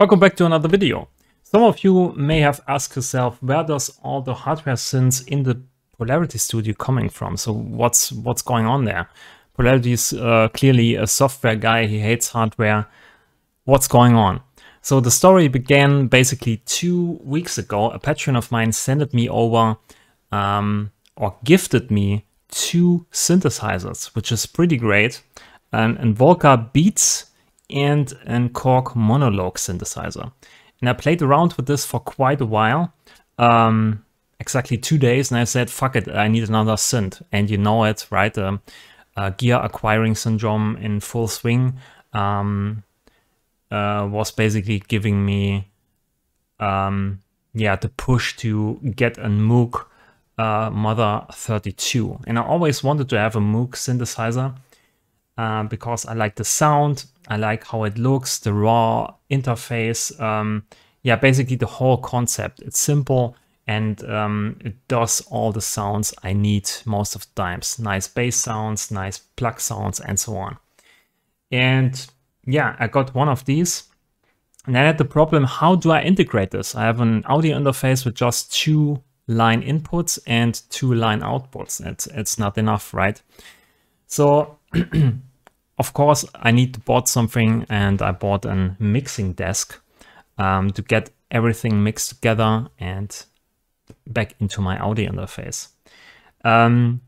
Welcome back to another video. Some of you may have asked yourself, where does all the hardware synths in the Polarity Studio coming from? So what's what's going on there? Polarity is uh, clearly a software guy, he hates hardware. What's going on? So the story began basically two weeks ago. A patron of mine sent me over um, or gifted me two synthesizers, which is pretty great. And, and Volca Beats and an Korg monologue synthesizer. And I played around with this for quite a while, um, exactly two days, and I said, fuck it, I need another synth. And you know it, right? Um, uh, gear acquiring syndrome in full swing um, uh, was basically giving me um, yeah, the push to get a Moog uh, Mother 32. And I always wanted to have a Moog synthesizer um, because I like the sound, I like how it looks, the raw interface. Um, yeah, basically the whole concept. It's simple and um, it does all the sounds I need most of the times. Nice bass sounds, nice plug sounds, and so on. And yeah, I got one of these. And then I had the problem, how do I integrate this? I have an audio interface with just two line inputs and two line outputs. It's, it's not enough, right? So Of course, I need to bought something and I bought a mixing desk um, to get everything mixed together and back into my audio interface. Um,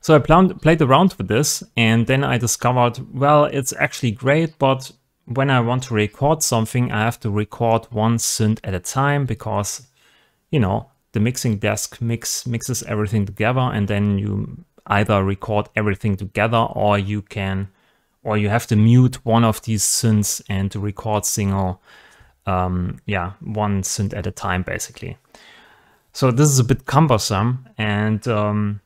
so I planned, played around with this and then I discovered, well, it's actually great, but when I want to record something, I have to record one synth at a time because, you know, the mixing desk mix, mixes everything together and then you either record everything together or you can or you have to mute one of these synths and record single um, yeah one synth at a time basically so this is a bit cumbersome and um,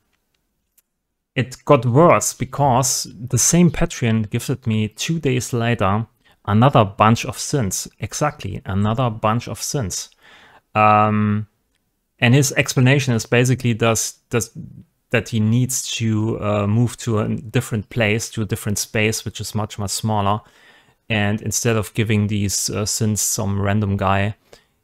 it got worse because the same Patreon gifted me two days later another bunch of synths exactly another bunch of synths um, and his explanation is basically does does that he needs to uh, move to a different place, to a different space, which is much, much smaller. And instead of giving these uh, sins some random guy,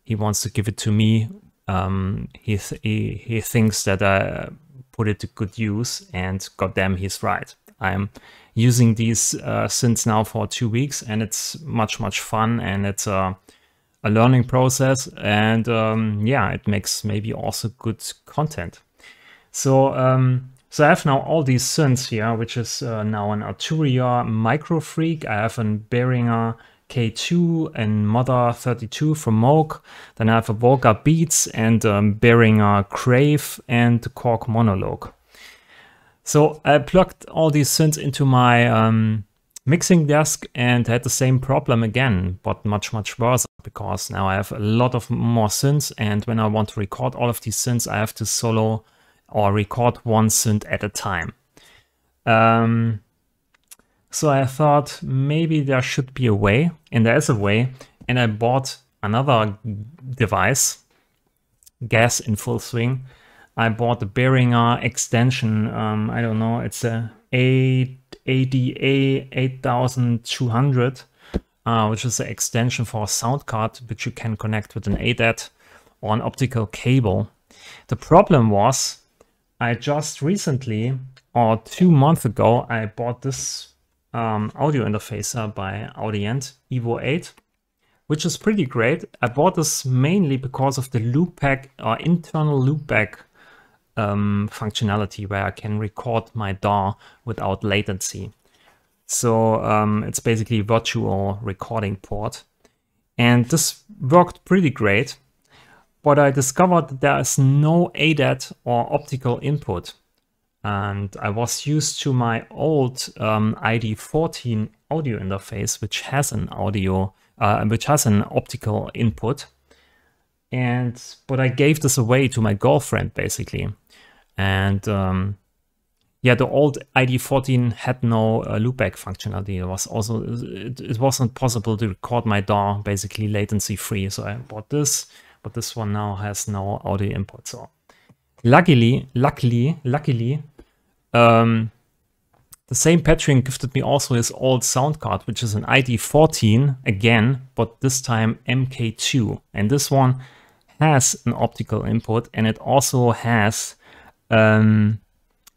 he wants to give it to me. Um, he, th he, he thinks that I put it to good use, and goddamn, he's right. I'm using these uh, sins now for two weeks, and it's much, much fun, and it's a, uh, a learning process, and um, yeah, it makes maybe also good content. So, um, so I have now all these synths here, which is uh, now an Arturia Microfreak. I have an Behringer K2 and Mother 32 from Moog. Then I have a Volga Beats and um, Behringer Crave and Cork Monologue. So I plugged all these synths into my um, mixing desk and had the same problem again, but much, much worse because now I have a lot of more synths and when I want to record all of these synths, I have to solo or record one synth at a time. Um, so I thought maybe there should be a way, and there is a way, and I bought another device, gas in full swing. I bought the Behringer extension, um, I don't know, it's a eight eighty ADA 8200, uh, which is an extension for a sound card, which you can connect with an ADAT or an optical cable. The problem was I just recently, or two months ago, I bought this um, audio interfacer by Audient Evo 8, which is pretty great. I bought this mainly because of the loopback or uh, internal loopback um, functionality where I can record my DAW without latency. So um, it's basically virtual recording port. And this worked pretty great but I discovered that there is no ADAT or optical input. And I was used to my old um, ID14 audio interface, which has an audio, uh, which has an optical input. And but I gave this away to my girlfriend basically, and um, yeah, the old ID14 had no uh, loopback functionality. It was also it, it wasn't possible to record my DAW basically latency free. So I bought this but this one now has no audio input. So luckily, luckily, luckily, um, the same Patreon gifted me also his old sound card, which is an ID14 again, but this time MK2. And this one has an optical input and it also has um,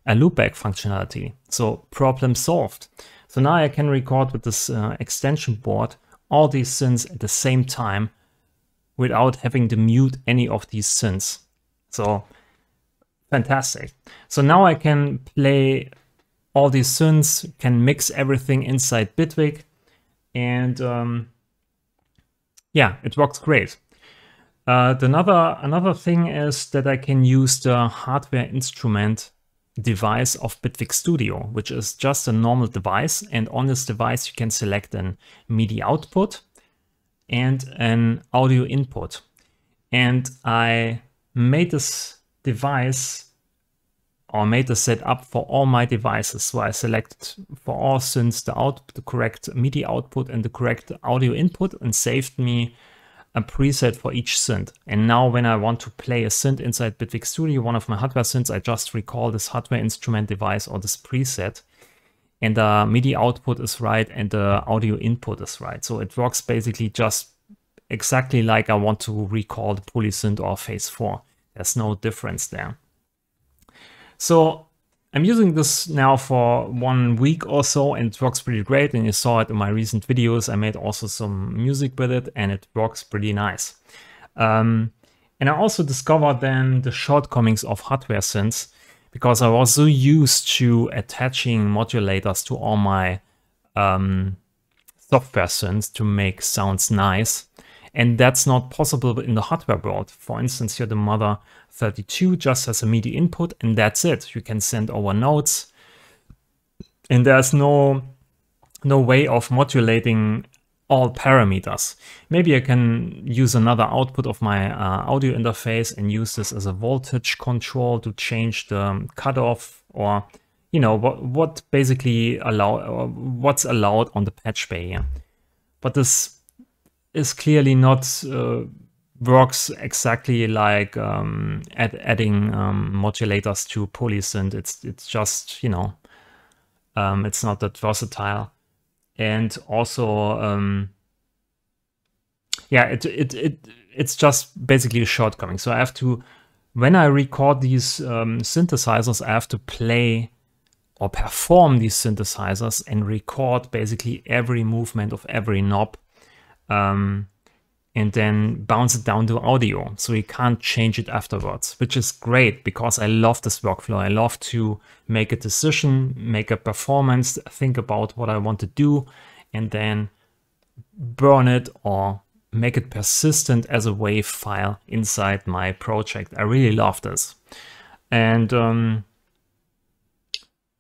a loopback functionality. So problem solved. So now I can record with this uh, extension board all these synths at the same time without having to mute any of these synths. So fantastic. So now I can play all these synths, can mix everything inside Bitwig and um, yeah, it works great. Uh, another, another thing is that I can use the hardware instrument device of Bitwig Studio, which is just a normal device. And on this device, you can select a MIDI output and an audio input. And I made this device or made the setup for all my devices. So I selected for all synths the, output, the correct MIDI output and the correct audio input and saved me a preset for each synth. And now when I want to play a synth inside Bitwig Studio, one of my hardware synths, I just recall this hardware instrument device or this preset and the MIDI output is right and the audio input is right. So it works basically just exactly like I want to recall the polysynth or phase 4. There's no difference there. So I'm using this now for one week or so and it works pretty great and you saw it in my recent videos. I made also some music with it and it works pretty nice. Um, and I also discovered then the shortcomings of hardware synths because I was so used to attaching modulators to all my um, software synths to make sounds nice. And that's not possible in the hardware world. For instance, here the Mother 32 just has a MIDI input and that's it. You can send over notes and there's no no way of modulating all parameters. Maybe I can use another output of my uh, audio interface and use this as a voltage control to change the um, cutoff or, you know, what, what basically allow uh, what's allowed on the patch bay. Yeah. But this is clearly not uh, works exactly like um, add, adding um, modulators to polysynth. It's it's just you know um, it's not that versatile and also um, yeah, it it it it's just basically a shortcoming. So I have to when I record these um, synthesizers, I have to play or perform these synthesizers and record basically every movement of every knob. Um, and then bounce it down to audio. So you can't change it afterwards, which is great because I love this workflow. I love to make a decision, make a performance, think about what I want to do, and then burn it or make it persistent as a wave file inside my project. I really love this. And um,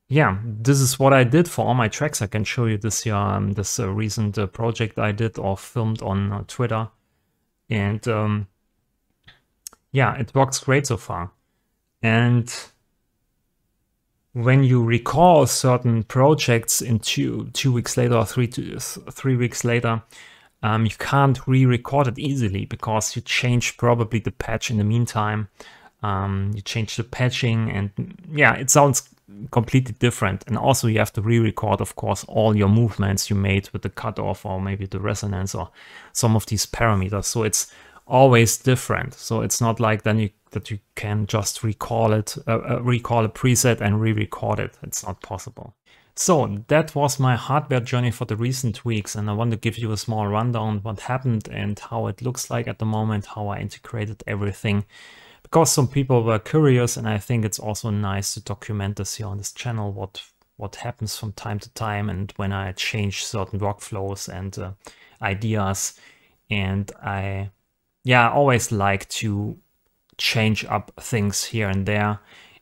yeah, this is what I did for all my tracks. I can show you this here, um, this uh, recent uh, project I did or filmed on uh, Twitter. And um, yeah, it works great so far. And when you recall certain projects in two two weeks later or three to three weeks later, um, you can't re-record it easily because you change probably the patch in the meantime. Um, you change the patching and yeah, it sounds completely different. And also you have to re-record, of course, all your movements you made with the cutoff or maybe the resonance or some of these parameters. So it's always different. So it's not like then you that you can just recall it, uh, uh, recall a preset and re-record it. It's not possible. So that was my hardware journey for the recent weeks and I want to give you a small rundown what happened and how it looks like at the moment, how I integrated everything because some people were curious and I think it's also nice to document this here on this channel, what what happens from time to time and when I change certain workflows and uh, ideas. And I, yeah, I always like to change up things here and there.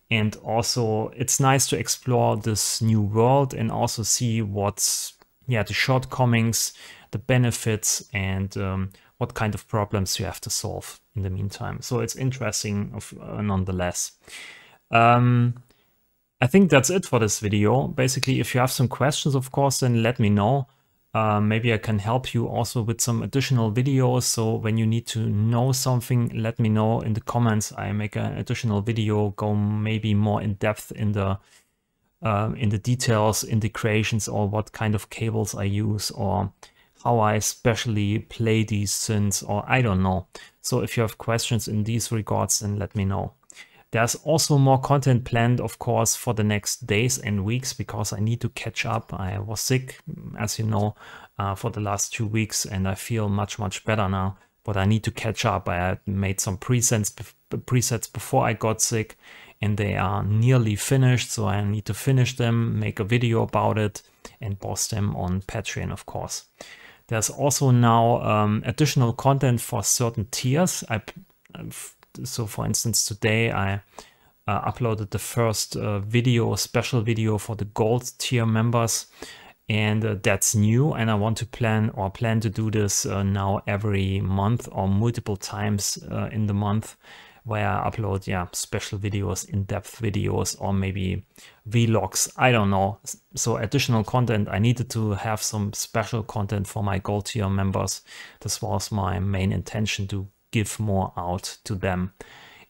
And also it's nice to explore this new world and also see what's, yeah, the shortcomings, the benefits and um, what kind of problems you have to solve in the meantime. So it's interesting of, uh, nonetheless. Um, I think that's it for this video. Basically, if you have some questions, of course, then let me know. Uh, maybe I can help you also with some additional videos. So when you need to know something, let me know in the comments. I make an additional video, go maybe more in depth in the um, in the details, in the creations or what kind of cables I use or how I especially play these synths or I don't know. So if you have questions in these regards, then let me know. There's also more content planned, of course, for the next days and weeks because I need to catch up. I was sick, as you know, uh, for the last two weeks and I feel much, much better now. But I need to catch up. I made some presets, presets before I got sick and they are nearly finished. So I need to finish them, make a video about it and post them on Patreon, of course. There's also now um, additional content for certain tiers. I, so for instance, today I uh, uploaded the first uh, video, special video for the gold tier members. And uh, that's new. And I want to plan or plan to do this uh, now every month or multiple times uh, in the month where I upload yeah special videos, in-depth videos, or maybe vlogs. I don't know. So additional content. I needed to have some special content for my gold tier members. This was my main intention to give more out to them.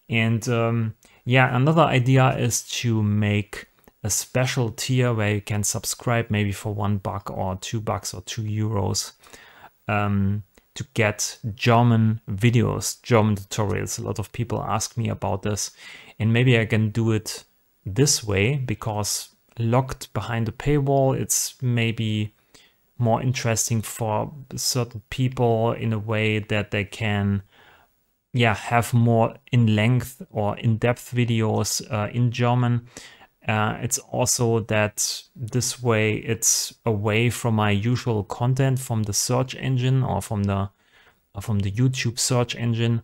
And um, yeah, another idea is to make a special tier where you can subscribe maybe for one buck or two bucks or two euros. Um, to get German videos, German tutorials. A lot of people ask me about this and maybe I can do it this way because locked behind a paywall, it's maybe more interesting for certain people in a way that they can yeah have more in length or in depth videos uh, in German uh, it's also that this way it's away from my usual content from the search engine or from the or from the YouTube search engine,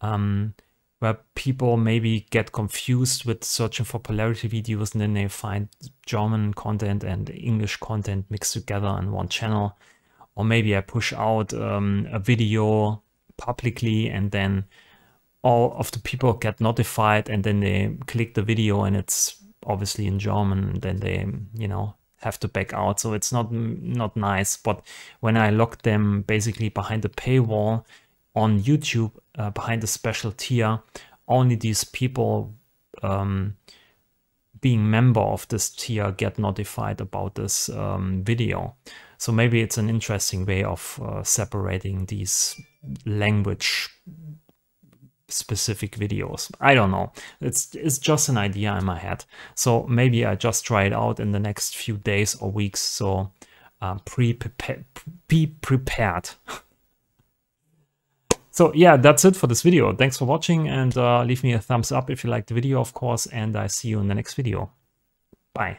um, where people maybe get confused with searching for polarity videos and then they find German content and English content mixed together in one channel. Or maybe I push out um, a video publicly and then all of the people get notified and then they click the video and it's obviously in German, then they, you know, have to back out. So it's not not nice. But when I locked them basically behind the paywall on YouTube, uh, behind a special tier, only these people um, being member of this tier get notified about this um, video. So maybe it's an interesting way of uh, separating these language specific videos. I don't know. It's, it's just an idea in my head. So maybe I just try it out in the next few days or weeks. So pre um, prepare be prepared. so yeah, that's it for this video. Thanks for watching and uh, leave me a thumbs up if you liked the video, of course. And I see you in the next video. Bye.